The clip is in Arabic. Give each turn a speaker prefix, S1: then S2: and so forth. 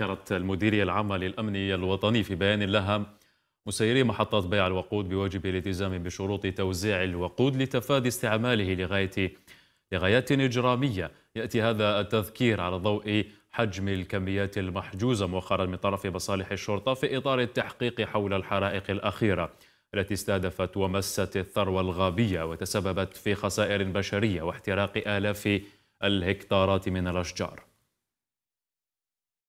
S1: ذكرت المديرية العامة للأمن الوطني في بيان لها مسيري محطات بيع الوقود بواجب الالتزام بشروط توزيع الوقود لتفادي استعماله لغاية لغايات إجرامية يأتي هذا التذكير على ضوء حجم الكميات المحجوزة مؤخرا من طرف مصالح الشرطة في إطار التحقيق حول الحرائق الأخيرة التي استهدفت ومست الثروة الغابية وتسببت في خسائر بشرية واحتراق آلاف الهكتارات من الأشجار